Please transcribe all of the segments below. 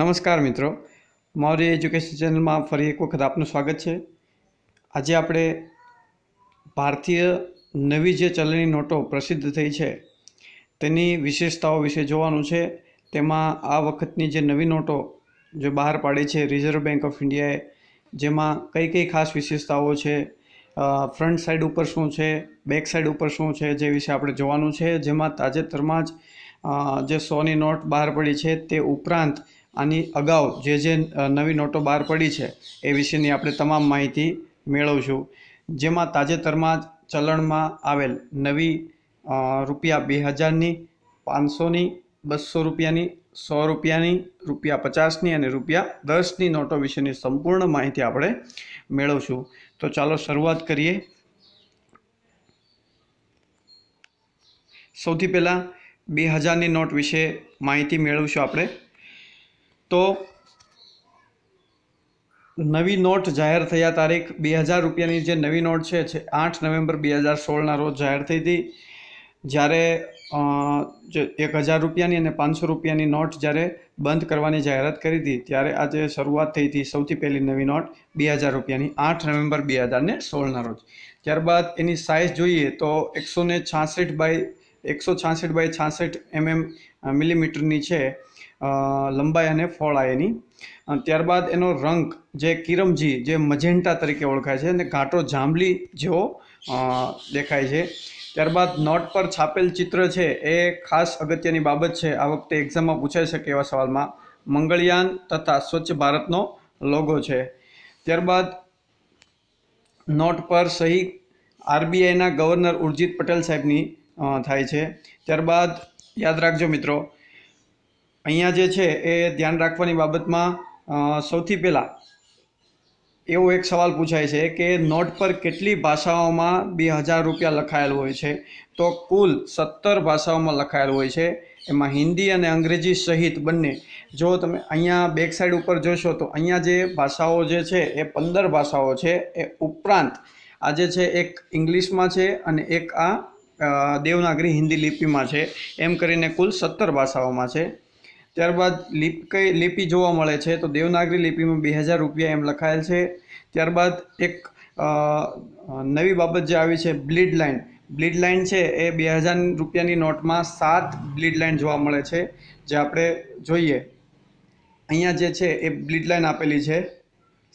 નમસ્કાર મિત્રો મારી એજ્યુકેશન ચેનલમાં ફરી એક વખત આપનું સ્વાગત છે આજે આપણે ભારતીય નવી જે ચલણી નોટો પ્રસિદ્ધ થઈ છે તેની વિશેષતાઓ વિશે જોવાનું છે તેમાં આ વખતની જે નવી નોટો જે બહાર પાડી છે રિઝર્વ બેન્ક ઓફ ઇન્ડિયાએ જેમાં કઈ કઈ ખાસ વિશેષતાઓ છે ફ્રન્ટ સાઈડ ઉપર શું છે બેક સાઈડ ઉપર શું છે જે વિશે આપણે જોવાનું છે જેમાં તાજેતરમાં જ જે સોની નોટ બહાર પડી છે તે ઉપરાંત આની અગાઉ જે જે નવી નોટો બહાર પડી છે એ વિશેની આપણે તમામ માહિતી મેળવશું જેમાં તાજેતરમાં ચલણમાં આવેલ નવી રૂપિયા બે હજારની પાંચસોની બસો રૂપિયાની સો રૂપિયાની રૂપિયા પચાસની અને રૂપિયા દસની નોટો વિશેની સંપૂર્ણ માહિતી આપણે મેળવશું તો ચાલો શરૂઆત કરીએ સૌથી પહેલાં બે હજારની નોટ વિશે માહિતી મેળવીશું આપણે તો નવી નોટ જાહેર થયા તારીખ બે હજાર રૂપિયાની જે નવી નોટ છે આઠ નવેમ્બર બે હજાર સોળના રોજ જાહેર થઈ હતી જ્યારે એક હજાર રૂપિયાની અને પાંચસો રૂપિયાની નોટ જ્યારે બંધ કરવાની જાહેરાત કરી હતી ત્યારે આજે શરૂઆત થઈ હતી સૌથી પહેલી નવી નોટ બે હજાર રૂપિયાની આઠ નવેમ્બર બે હજાર ને સોળના રોજ ત્યારબાદ એની સાઇઝ જોઈએ તો એકસો ને છાસઠ બાય એકસો છાસઠ બાય છાસઠ એમએમ mm, મિલીમીટરની છે લંબાઈ અને ફળ આ એની ત્યારબાદ એનો રંગ જે કિરમજી જે મજેન્ટા તરીકે ઓળખાય છે અને ઘાટો જાંબલી જેવો દેખાય છે ત્યારબાદ નોટ પર છાપેલ ચિત્ર છે એ ખાસ અગત્યની બાબત છે આ વખતે એક્ઝામમાં પૂછાઈ શકે એવા સવાલમાં મંગળયાન તથા સ્વચ્છ ભારતનો લોગો છે ત્યારબાદ નોટ પર સહી આરબીઆઈના ગવર્નર ઉર્જિત પટેલ સાહેબની થાય છે ત્યારબાદ યાદ રાખજો મિત્રો અહીંયા જે છે એ ધ્યાન રાખવાની બાબતમાં સૌથી પહેલાં એવો એક સવાલ પૂછાય છે કે નોટ પર કેટલી ભાષાઓમાં બે હજાર રૂપિયા લખાયેલ હોય છે તો કુલ સત્તર ભાષાઓમાં લખાયેલ હોય છે એમાં હિન્દી અને અંગ્રેજી સહિત બંને જો તમે અહીંયા બેક સાઈડ ઉપર જોશો તો અહીંયા જે ભાષાઓ જે છે એ પંદર ભાષાઓ છે એ ઉપરાંત આજે છે એક ઇંગ્લિશમાં છે અને એક આ દેવનાગરી હિન્દી લિપિમાં છે એમ કરીને કુલ સત્તર ભાષાઓમાં છે ત્યારબાદ લિપ કઈ લિપિ જોવા મળે છે તો દેવનાગરી લિપિમાં બે હજાર રૂપિયા એમ લખાયેલ છે ત્યારબાદ એક નવી બાબત જે આવી છે બ્લીડ લાઇન બ્લીડ લાઇન છે એ બે હજાર રૂપિયાની નોટમાં સાત બ્લીડ લાઇન જોવા મળે છે જે આપણે જોઈએ અહીંયા જે છે એ બ્લીડ લાઇન આપેલી છે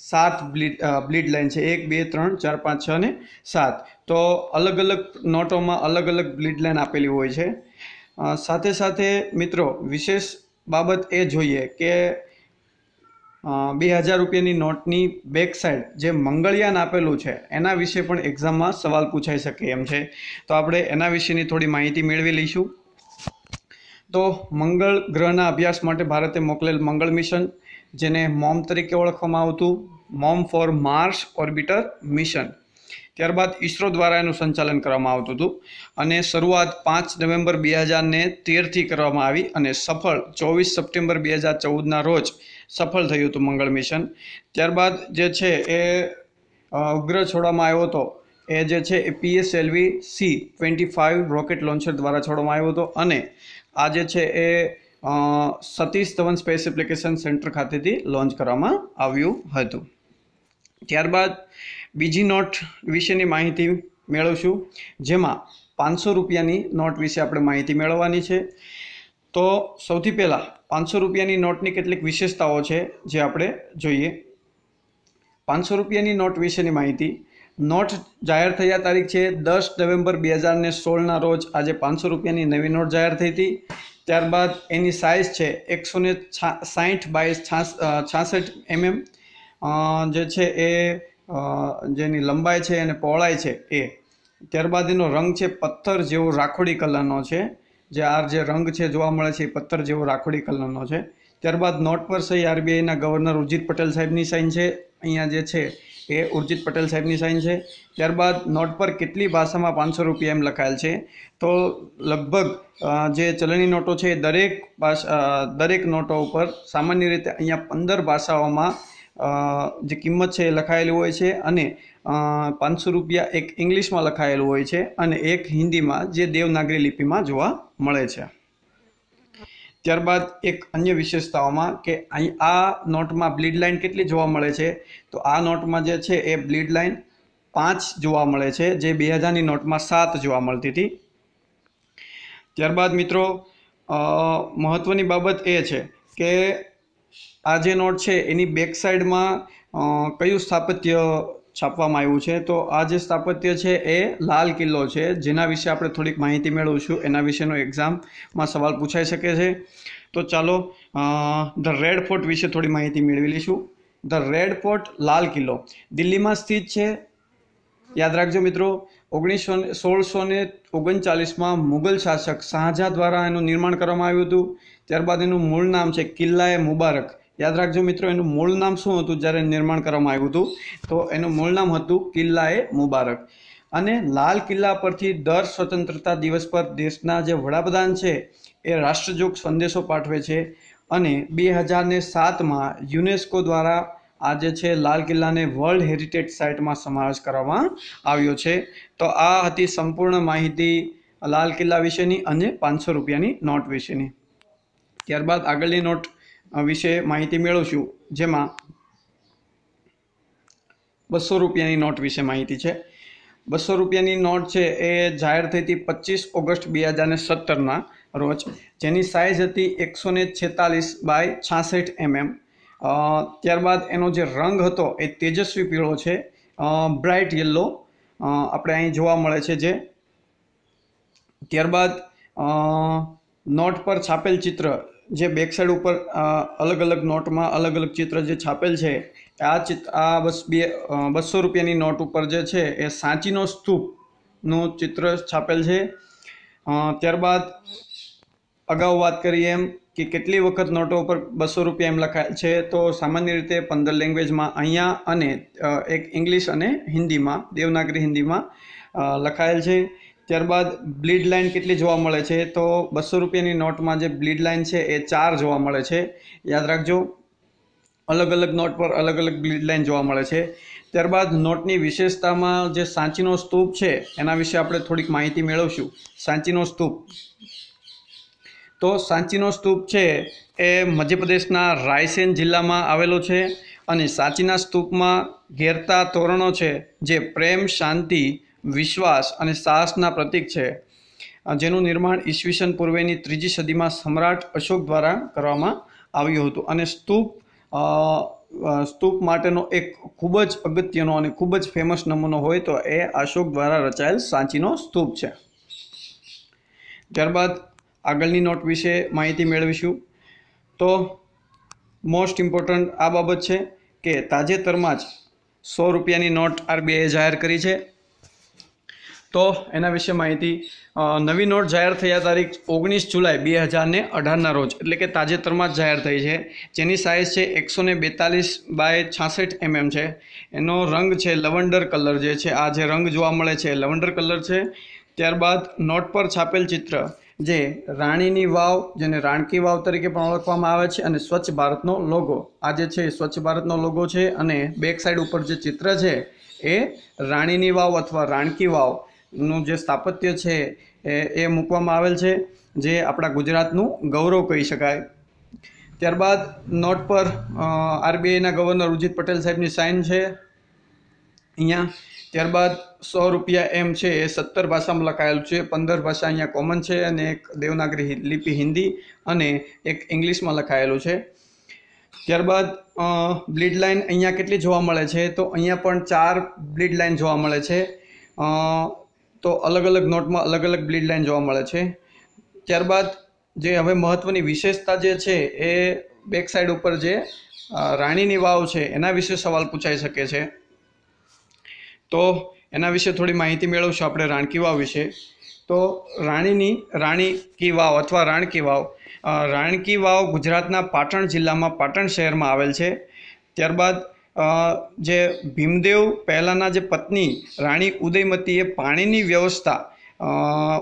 સાત બ્લીડ બ્લીડ લાઇન છે એક બે ત્રણ ચાર પાંચ છ અને સાત તો અલગ અલગ નોટોમાં અલગ અલગ બ્લીડ લાઇન આપેલી હોય છે સાથે સાથે મિત્રો વિશેષ બાબત એ જોઈએ કે બે હજાર રૂપિયાની નોટની બેક સાઈડ જે મંગળયાન આપેલું છે એના વિશે પણ એક્ઝામમાં સવાલ પૂછાઈ શકે એમ છે તો આપણે એના વિશેની થોડી માહિતી મેળવી લઈશું તો મંગળ ગ્રહના અભ્યાસ માટે ભારતે મોકલેલ મંગળ મિશન જેને મોમ તરીકે ઓળખવામાં આવતું MOM for Mars orbiter mission ત્યારબાદ ઈસરો દ્વારા એનું સંચાલન કરવામાં આવતું હતું અને શરૂઆત પાંચ નવેમ્બર બે હજારને તેરથી કરવામાં આવી અને સફળ ચોવીસ સપ્ટેમ્બર બે હજાર ચૌદના રોજ સફળ થયું હતું મંગળ મિશન ત્યારબાદ જે છે એ અગ્ર છોડવામાં આવ્યો હતો એ જે છે એ PSLV C twenty five rocket launcher દ્વારા છોડવામાં આવ્યો હતો અને આ જે છે એ Satish Dhawan space application centre ખાતેથી લોન્ચ કરવામાં આવ્યું હતું ત્યારબાદ બીજી નોટ વિશેની માહિતી મેળવશું જેમાં પાંચસો રૂપિયાની નોટ વિશે આપણે માહિતી મેળવવાની છે તો સૌથી પહેલાં પાંચસો રૂપિયાની નોટની કેટલીક વિશેષતાઓ છે જે આપણે જોઈએ પાંચસો રૂપિયાની નોટ વિશેની માહિતી નોટ જાહેર થયા તારીખ છે દસ નવેમ્બર બે હજાર ને સોળના રોજ આજે પાંચસો રૂપિયાની નવી નોટ જાહેર થઈ હતી ત્યારબાદ એની સાઇઝ છે એકસો ને છાસઠ બાય છાસઠ એમએમ જે છે એ જેની લંબાઈ છે અને પહોળાઈ છે એ ત્યારબાદ એનો રંગ છે પથ્થર જેવો રાખોડી કલરનો છે જે આ જે રંગ છે જોવા મળે છે એ પથ્થર જેવો રાખોડી કલરનો છે ત્યારબાદ નોટ પર સહી આરબીઆઈના ગવર્નર ઉર્જિત પટેલ સાહેબની સાઇન છે અહીંયા જે છે એ ઉર્જિત પટેલ સાહેબની સાઇન છે ત્યારબાદ નોટ પર કેટલી ભાષામાં પાંચસો રૂપિયા એમ લખાયેલ છે તો લગભગ જે ચલણી નોટો છે દરેક ભાષા દરેક નોટો ઉપર સામાન્ય રીતે અહીંયા પંદર ભાષાઓમાં જે કિંમત છે એ લખાયેલી હોય છે અને પાંચસો રૂપિયા એક ઇંગ્લિશમાં લખાયેલું હોય છે અને એક હિન્દીમાં જે દેવનાગરી લિપિમાં જોવા મળે છે ત્યારબાદ એક અન્ય વિશેષતાઓમાં કે અહીં આ નોટમાં બ્લીડ લાઇન કેટલી જોવા મળે છે તો આ નોટમાં જે છે એ બ્લીડ લાઇન પાંચ જોવા મળે છે જે બે હજારની નોટમાં સાત જોવા મળતી હતી ત્યારબાદ મિત્રો મહત્ત્વની બાબત એ છે કે આ જે નોટ છે એની બેક સાઈડમાં કયું સ્થાપત્ય છાપવામાં આવ્યું છે તો આ જે સ્થાપત્ય છે એ લાલ કિલ્લો છે જેના વિશે આપણે થોડીક માહિતી મેળવીશું એના વિશેનો એક્ઝામમાં સવાલ પૂછાઈ શકે છે તો ચાલો ધ રેડ ફોર્ટ વિશે થોડી માહિતી મેળવી લઈશું ધ રેડ ફોર્ટ લાલ કિલ્લો દિલ્હીમાં સ્થિત છે યાદ રાખજો મિત્રો ઓગણીસો સોળસો ને ઓગણચાલીસમાં મુગલ શાસક શાહજહાં દ્વારા એનું નિર્માણ કરવામાં આવ્યું હતું ત્યારબાદ એનું મૂળ નામ છે કિલ્લા એ મુબારક યાદ રાખજો મિત્રો એનું મૂળ નામ શું હતું જ્યારે નિર્માણ કરવામાં આવ્યું હતું તો એનું મૂળ નામ હતું કિલ્લા એ મુબારક અને લાલ કિલ્લા પરથી દર સ્વતંત્રતા દિવસ પર દેશના જે વડાપ્રધાન છે એ રાષ્ટ્રજોગ સંદેશો પાઠવે છે અને બે હજારને સાતમાં યુનેસ્કો દ્વારા આજે છે લાલ કિલ્લાને વર્લ્ડ હેરિટેજ સાઇટમાં સમાવેશ કરવામાં આવ્યો છે તો આ હતી સંપૂર્ણ માહિતી લાલ કિલ્લા વિશેની અને પાંચસો રૂપિયાની નોટ વિશેની ત્યારબાદ આગળની નોટ વિશે માહિતી મેળવશું જેમાં બસો રૂપિયાની નોટ વિશે માહિતી છે બસો રૂપિયાની નોટ છે એ જાહેર થઈ હતી પચીસ ઓગસ્ટ બે હજાર ને સત્તરના રોજ જેની સાઇઝ હતી એકસો ને છેતાલીસ બાય છાસઠ એમએમ mm. ત્યારબાદ એનો જે રંગ હતો એ તેજસ્વી પીળો છે બ્રાઇટ યલો આપણે અહીં જોવા મળે છે જે ત્યારબાદ નોટ પર છાપેલ ચિત્ર જે બેક સાઈડ ઉપર અલગ અલગ નોટમાં અલગ અલગ ચિત્ર જે છાપેલ છે આ ચિત્ર આ બસ બે બસો રૂપિયાની નોટ ઉપર જે છે એ સાંચીનો સ્તૂપનું ચિત્ર છાપેલ છે ત્યારબાદ અગાઉ વાત કરીએ એમ કે કેટલી વખત નોટો ઉપર બસો રૂપિયા એમ લખાય છે તો સામાન્ય રીતે પંદર લેંગ્વેજમાં અહીંયા અને એક ઇંગ્લિશ અને હિન્દીમાં દેવનાગરી હિન્દીમાં લખાયેલ છે ત્યારબાદ બ્લીડ લાઇન કેટલી જોવા મળે છે તો બસો રૂપિયાની નોટમાં જે બ્લીડ લાઇન છે એ ચાર જોવા મળે છે યાદ રાખજો અલગ અલગ નોટ પર અલગ અલગ બ્લીડ લાઇન જોવા મળે છે ત્યારબાદ નોટની વિશેષતામાં જે સાંચીનો સ્તૂપ છે એના વિશે આપણે થોડીક માહિતી મેળવશું સાંચીનો સ્તૂપ તો સાંચીનો સ્તૂપ છે એ મધ્યપ્રદેશના રાયસેન જિલ્લામાં આવેલો છે અને સાંચીના સ્તૂપમાં ઘેરતા તોરણો છે જે પ્રેમ શાંતિ વિશ્વાસ અને સાહસના પ્રતીક છે જેનું નિર્માણ ઈસવીસન પૂર્વેની ત્રીજી સદીમાં સમ્રાટ અશોક દ્વારા કરવામાં આવ્યું હતું અને સ્તૂપ સ્તૂપ માટેનો એક ખૂબ જ અગત્યનો અને ખૂબ જ ફેમસ નમૂનો હોય તો એ અશોક દ્વારા રચાયેલ સાંચીનો સ્તૂપ છે ત્યારબાદ આગળની નોટ વિશે માહિતી મેળવીશું તો મોસ્ટ ઇમ્પોર્ટન્ટ આ બાબત છે કે તાજેતરમાં જ સો રૂપિયાની નોટ આરબીઆઈએ જાહેર કરી છે તો એના વિશે માહિતી નવી નોટ જાહેર થયા તારીખ ઓગણીસ જુલાઈ બે હજારને અઢારના રોજ એટલે કે તાજેતરમાં જ જાહેર થઈ છે જેની સાઇઝ છે એકસો ને બેતાલીસ બાય છાસઠ એમએમ છે એનો રંગ છે લવંડર કલર જે છે આ જે રંગ જોવા મળે છે લવંડર કલર છે ત્યારબાદ નોટ પર છાપેલ ચિત્ર જે રાણીની વાવ જેને રાણકી વાવ તરીકે પણ ઓળખવામાં આવે છે અને સ્વચ્છ ભારતનો લોગો આ જે છે સ્વચ્છ ભારતનો લોગો છે અને બેક સાઈડ ઉપર જે ચિત્ર છે એ રાણીની વાવ અથવા રાણકી વાવ નું જે સ્થાપત્ય છે એ એ મૂકવામાં આવેલ છે જે આપણા ગુજરાતનું ગૌરવ કહી શકાય ત્યારબાદ નોટ પર આરબીઆઈના ગવર્નર ઉર્જિત પટેલ સાહેબની સાઇન છે અહીંયા ત્યારબાદ સો રૂપિયા એમ છે એ સત્તર ભાષામાં લખાયેલું છે પંદર ભાષા અહીંયા કોમન છે અને એક દેવનાગરી લિપિ હિન્દી અને એક ઇંગ્લિશમાં લખાયેલું છે ત્યારબાદ બ્લીડ લાઇન અહીંયા કેટલી જોવા મળે છે તો અહીંયા પણ ચાર બ્લીડ લાઇન જોવા મળે છે તો અલગ અલગ નોટમાં અલગ અલગ બ્લીડ લાઇન જોવા મળે છે ત્યારબાદ જે હવે મહત્ત્વની વિશેષતા જે છે એ બેક સાઈડ ઉપર જે રાણીની વાવ છે એના વિશે સવાલ પૂછાઈ શકે છે તો એના વિશે થોડી માહિતી મેળવશું આપણે રાણકી વાવ વિશે તો રાણીની રાણી કી વાવ અથવા રાણકી વાવ રાણકી વાવ ગુજરાતના પાટણ જિલ્લામાં પાટણ શહેરમાં આવેલ છે ત્યારબાદ જે ભીમદેવ પહેલાંના જે પત્ની રાણી ઉદયમતીએ પાણીની વ્યવસ્થા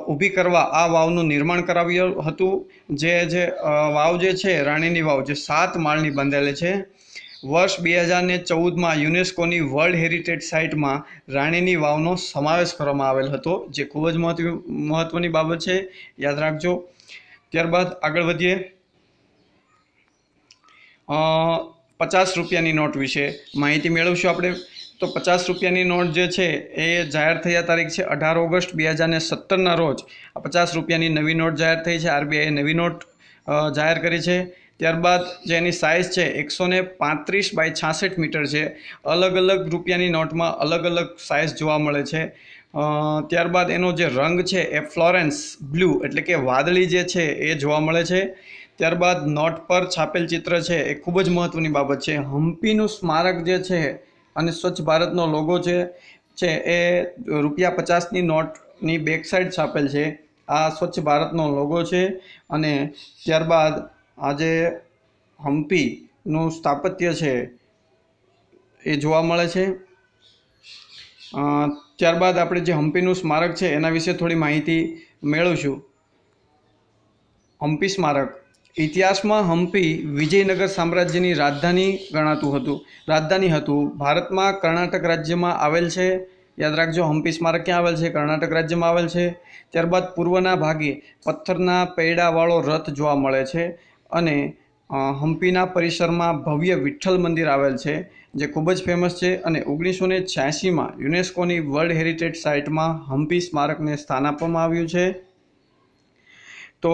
ઊભી કરવા આ વાવનું નિર્માણ કરાવ્યું હતું જે જે વાવ જે છે રાણીની વાવ જે સાત માળની બંધેલી છે વર્ષ બે હજારને ચૌદમાં યુનેસ્કોની વર્લ્ડ હેરિટેજ સાઇટમાં રાણીની વાવનો સમાવેશ કરવામાં આવેલ હતો જે ખૂબ જ મહત્વ મહત્ત્વની બાબત છે યાદ રાખજો ત્યારબાદ આગળ વધીએ પચાસ રૂપિયાની નોટ વિશે માહિતી મેળવીશું આપણે તો પચાસ રૂપિયાની નોટ જે છે એ જાહેર થયા તારીખ છે અઢાર ઓગસ્ટ બે હજાર સત્તરના રોજ આ પચાસ રૂપિયાની નવી નોટ જાહેર થઈ છે આરબીઆઈએ નવી નોટ જાહેર કરી છે ત્યારબાદ જે એની સાઇઝ છે એકસો ને પાંત્રીસ બાય છાસઠ મીટર છે અલગ અલગ રૂપિયાની નોટમાં અલગ અલગ સાઇઝ જોવા મળે છે ત્યારબાદ એનો જે રંગ છે એ ફ્લોરેન્સ બ્લુ એટલે કે વાદળી જે છે એ જોવા મળે છે ત્યારબાદ નોટ પર છાપેલ ચિત્ર છે એ ખૂબ જ મહત્ત્વની બાબત છે હમ્પીનું સ્મારક જે છે અને સ્વચ્છ ભારતનો લોગો જે છે એ રૂપિયા પચાસની નોટની બેક સાઈડ છાપેલ છે આ સ્વચ્છ ભારતનો લોગો છે અને ત્યારબાદ આજે હમ્પીનું સ્થાપત્ય છે એ જોવા મળે છે ત્યારબાદ આપણે જે હમ્પીનું સ્મારક છે એના વિશે થોડી માહિતી મેળવશું હમ્પી સ્મારક ઇતિહાસમાં હમ્પી વિજયનગર સામ્રાજ્યની રાજધાની ગણાતું હતું રાજધાની હતું ભારતમાં કર્ણાટક રાજ્યમાં આવેલ છે યાદ રાખજો હમ્પી સ્મારક ક્યાં આવેલ છે કર્ણાટક રાજ્યમાં આવેલ છે ત્યારબાદ પૂર્વના ભાગે પથ્થરના પૈડાવાળો રથ જોવા મળે છે અને હમ્પીના પરિસરમાં ભવ્ય વિઠ્ઠલ મંદિર આવેલ છે જે ખૂબ જ ફેમસ છે અને ઓગણીસો ને છ્યાસીમાં યુનેસ્કોની વર્લ્ડ હેરિટેજ સાઇટમાં હમ્પી સ્મારકને સ્થાન આપવામાં આવ્યું છે તો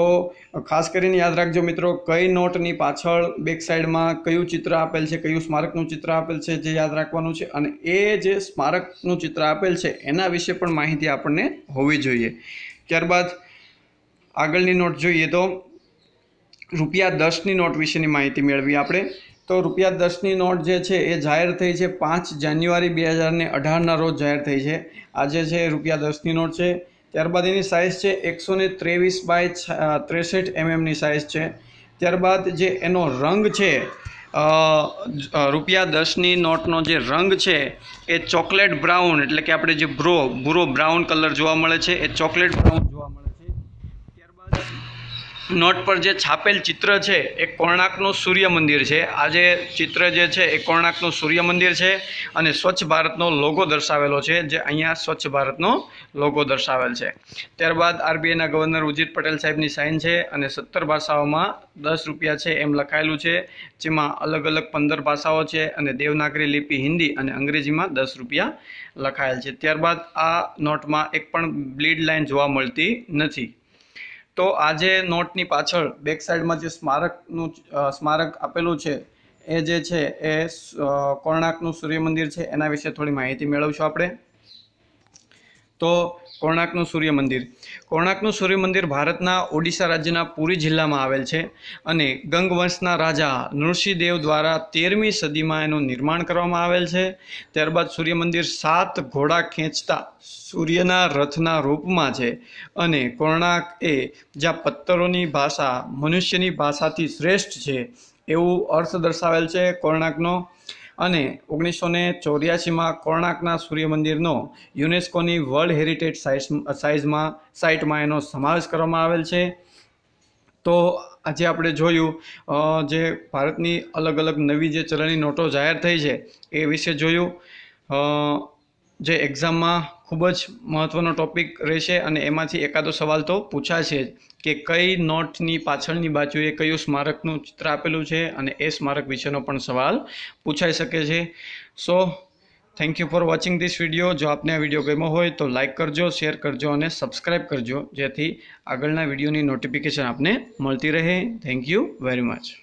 ખાસ કરીને યાદ રાખજો મિત્રો કઈ નોટની પાછળ બેક સાઈડમાં કયું ચિત્ર આપેલ છે કયું સ્મારકનું ચિત્ર આપેલ છે જે યાદ રાખવાનું છે અને એ જે સ્મારકનું ચિત્ર આપેલ છે એના વિશે પણ માહિતી આપણને હોવી જોઈએ ત્યારબાદ આગળની નોટ જોઈએ તો રૂપિયા દસની નોટ વિશેની માહિતી મેળવી આપણે તો રૂપિયા દસની નોટ જે છે એ જાહેર થઈ છે પાંચ જાન્યુઆરી બે હજારને અઢારના રોજ જાહેર થઈ છે આજે છે રૂપિયા દસની નોટ છે ત્યારબાદ એની સાઇઝ છે એકસો ને ત્રેવીસ બાય ત્રેસઠ એમએમની mm સાઇઝ છે ત્યારબાદ જે એનો રંગ છે રૂપિયા દસની નોટનો જે રંગ છે એ ચોકલેટ બ્રાઉન એટલે કે આપણે જે બ્રો ભૂરો બ્રાઉન કલર જોવા મળે છે એ ચોકલેટ બ્રાઉન જોવા મળે છે નોટ પર જે છાપેલ ચિત્ર છે એ કોણાર્કનું સૂર્ય મંદિર છે આ જે ચિત્ર જે છે એ કોણાર્કનું સૂર્ય મંદિર છે અને સ્વચ્છ ભારતનો લોગો દર્શાવેલો છે જે અહીંયા સ્વચ્છ ભારતનો લોગો દર્શાવેલ છે ત્યારબાદ આરબીઆઈના ગવર્નર ઉજીત પટેલ સાહેબની સાઇન છે અને સત્તર ભાષાઓમાં દસ રૂપિયા છે એમ લખાયેલું છે જેમાં અલગ અલગ પંદર ભાષાઓ છે અને દેવનાગરી લિપિ હિન્દી અને અંગ્રેજીમાં દસ રૂપિયા લખાયેલ છે ત્યારબાદ આ નોટમાં એક પણ બ્લીડ લાઇન જોવા મળતી નથી તો આજે નોટની પાછળ બેક સાઈડમાં જે સ્મારકનું સ્મારક આપેલું છે એ જે છે એ કોણાર્કનું સૂર્ય મંદિર છે એના વિશે થોડી માહિતી મેળવશું આપણે તો કોણાર્કનું સૂર્ય મંદિર કોણાર્કનું સૂર્ય મંદિર ભારતના ઓડિશા રાજ્યના પુરી જિલ્લામાં આવેલ છે અને ગંગવંશના રાજા નૃષિદેવ દ્વારા તેરમી સદીમાં એનું નિર્માણ કરવામાં આવેલ છે ત્યારબાદ સૂર્ય મંદિર સાત ઘોડા ખેંચતા સૂર્યના રથના રૂપમાં છે અને કોણાર્ક એ જ્યાં પથ્થરોની ભાષા મનુષ્યની ભાષાથી શ્રેષ્ઠ છે એવું અર્થ દર્શાવેલ છે કોણાર્કનો અને ઓગણીસો ને ચોર્યાસીમાં કોર્ણાકના સૂર્ય મંદિરનો યુનેસ્કોની વર્લ્ડ હેરિટેજ સાઇઝ સાઇઝમાં સાઇટમાં એનો સમાવેશ કરવામાં આવેલ છે તો આજે આપણે જોયું જે ભારતની અલગ અલગ નવી જે ચલણી નોટો જાહેર થઈ છે એ વિશે જોયું જે એક્ઝામમાં ખૂબ જ મહત્ત્વનો ટૉપિક રહેશે અને એમાંથી એકાદો સવાલ તો પૂછાશે જ કે કઈ નોટની પાછળની બાજુએ કયું સ્મારકનું ચિત્ર આપેલું છે અને એ સ્મારક વિશેનો પણ સવાલ પૂછાઈ શકે છે so thank you for watching this video જો આપને આ વિડીયો ગમ્યો હોય તો લાઇક કરજો શેર કરજો અને સબસ્ક્રાઈબ કરજો જેથી આગળના વિડીયોની નોટિફિકેશન આપને મળતી રહે થેન્ક યુ વેરી મચ